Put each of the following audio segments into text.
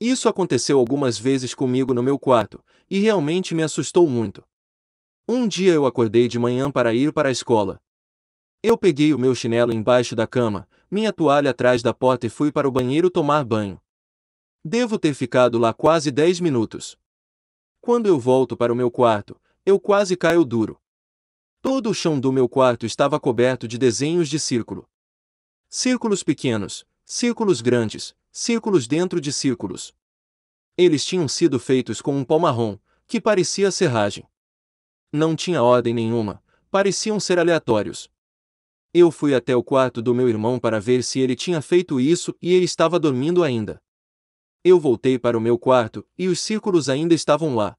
Isso aconteceu algumas vezes comigo no meu quarto, e realmente me assustou muito. Um dia eu acordei de manhã para ir para a escola. Eu peguei o meu chinelo embaixo da cama, minha toalha atrás da porta e fui para o banheiro tomar banho. Devo ter ficado lá quase 10 minutos. Quando eu volto para o meu quarto, eu quase caio duro. Todo o chão do meu quarto estava coberto de desenhos de círculo. Círculos pequenos, círculos grandes, círculos dentro de círculos. Eles tinham sido feitos com um pau marrom, que parecia serragem. Não tinha ordem nenhuma, pareciam ser aleatórios. Eu fui até o quarto do meu irmão para ver se ele tinha feito isso e ele estava dormindo ainda. Eu voltei para o meu quarto e os círculos ainda estavam lá.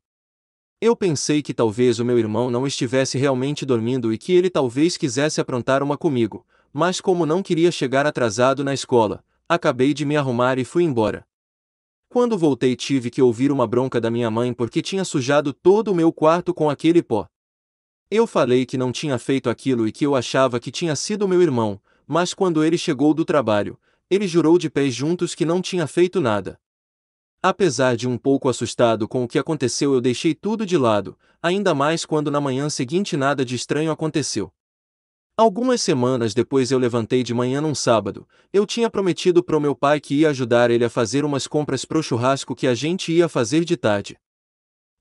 Eu pensei que talvez o meu irmão não estivesse realmente dormindo e que ele talvez quisesse aprontar uma comigo, mas como não queria chegar atrasado na escola, acabei de me arrumar e fui embora. Quando voltei, tive que ouvir uma bronca da minha mãe porque tinha sujado todo o meu quarto com aquele pó. Eu falei que não tinha feito aquilo e que eu achava que tinha sido meu irmão, mas quando ele chegou do trabalho, ele jurou de pés juntos que não tinha feito nada. Apesar de um pouco assustado com o que aconteceu, eu deixei tudo de lado, ainda mais quando na manhã seguinte nada de estranho aconteceu. Algumas semanas depois eu levantei de manhã num sábado. Eu tinha prometido para o meu pai que ia ajudar ele a fazer umas compras pro churrasco que a gente ia fazer de tarde.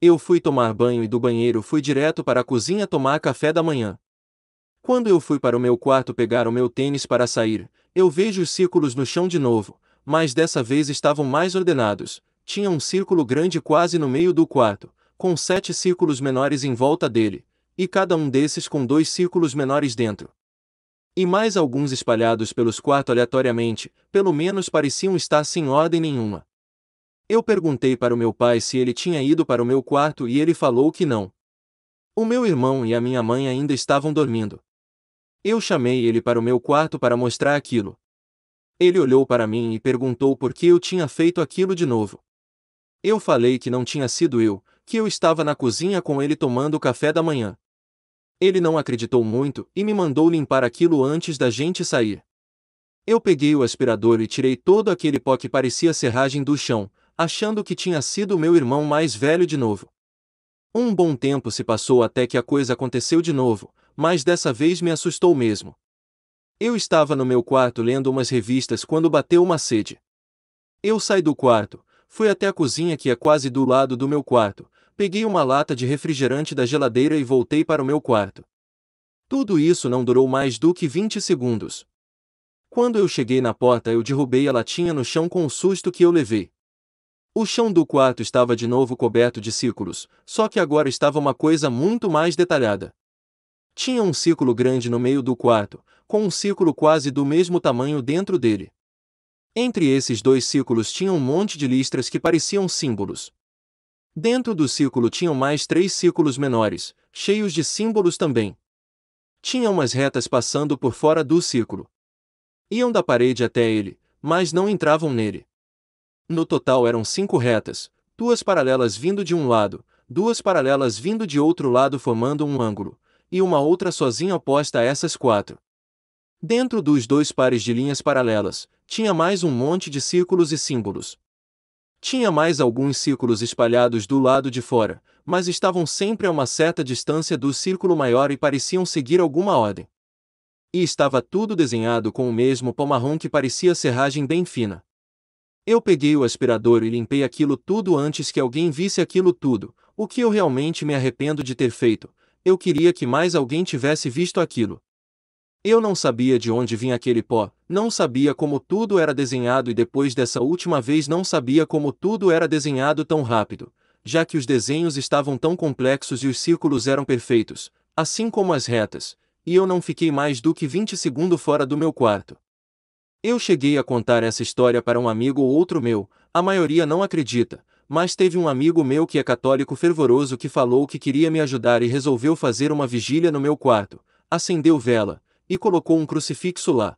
Eu fui tomar banho e do banheiro fui direto para a cozinha tomar café da manhã. Quando eu fui para o meu quarto pegar o meu tênis para sair, eu vejo os círculos no chão de novo, mas dessa vez estavam mais ordenados. Tinha um círculo grande quase no meio do quarto, com sete círculos menores em volta dele, e cada um desses com dois círculos menores dentro. E mais alguns espalhados pelos quartos aleatoriamente, pelo menos pareciam estar sem ordem nenhuma. Eu perguntei para o meu pai se ele tinha ido para o meu quarto e ele falou que não. O meu irmão e a minha mãe ainda estavam dormindo. Eu chamei ele para o meu quarto para mostrar aquilo. Ele olhou para mim e perguntou por que eu tinha feito aquilo de novo. Eu falei que não tinha sido eu, que eu estava na cozinha com ele tomando o café da manhã. Ele não acreditou muito e me mandou limpar aquilo antes da gente sair. Eu peguei o aspirador e tirei todo aquele pó que parecia serragem do chão, achando que tinha sido meu irmão mais velho de novo. Um bom tempo se passou até que a coisa aconteceu de novo, mas dessa vez me assustou mesmo. Eu estava no meu quarto lendo umas revistas quando bateu uma sede. Eu saí do quarto, fui até a cozinha que é quase do lado do meu quarto, Peguei uma lata de refrigerante da geladeira e voltei para o meu quarto. Tudo isso não durou mais do que 20 segundos. Quando eu cheguei na porta, eu derrubei a latinha no chão com o susto que eu levei. O chão do quarto estava de novo coberto de círculos, só que agora estava uma coisa muito mais detalhada. Tinha um círculo grande no meio do quarto, com um círculo quase do mesmo tamanho dentro dele. Entre esses dois círculos tinha um monte de listras que pareciam símbolos. Dentro do círculo tinham mais três círculos menores, cheios de símbolos também. Tinha umas retas passando por fora do círculo. Iam da parede até ele, mas não entravam nele. No total eram cinco retas, duas paralelas vindo de um lado, duas paralelas vindo de outro lado formando um ângulo, e uma outra sozinha oposta a essas quatro. Dentro dos dois pares de linhas paralelas, tinha mais um monte de círculos e símbolos. Tinha mais alguns círculos espalhados do lado de fora, mas estavam sempre a uma certa distância do círculo maior e pareciam seguir alguma ordem. E estava tudo desenhado com o mesmo palmarrom que parecia serragem bem fina. Eu peguei o aspirador e limpei aquilo tudo antes que alguém visse aquilo tudo, o que eu realmente me arrependo de ter feito. Eu queria que mais alguém tivesse visto aquilo. Eu não sabia de onde vinha aquele pó, não sabia como tudo era desenhado e depois dessa última vez não sabia como tudo era desenhado tão rápido, já que os desenhos estavam tão complexos e os círculos eram perfeitos, assim como as retas, e eu não fiquei mais do que 20 segundos fora do meu quarto. Eu cheguei a contar essa história para um amigo ou outro meu, a maioria não acredita, mas teve um amigo meu que é católico fervoroso que falou que queria me ajudar e resolveu fazer uma vigília no meu quarto, acendeu vela, e colocou um crucifixo lá.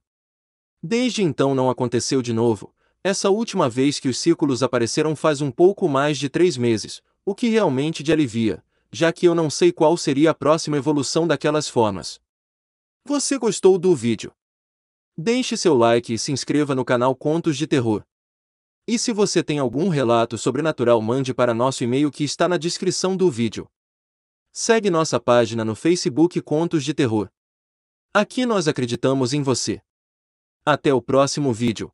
Desde então não aconteceu de novo, essa última vez que os círculos apareceram faz um pouco mais de três meses, o que realmente de alivia, já que eu não sei qual seria a próxima evolução daquelas formas. Você gostou do vídeo? Deixe seu like e se inscreva no canal Contos de Terror. E se você tem algum relato sobrenatural, mande para nosso e-mail que está na descrição do vídeo. Segue nossa página no Facebook Contos de Terror. Aqui nós acreditamos em você. Até o próximo vídeo.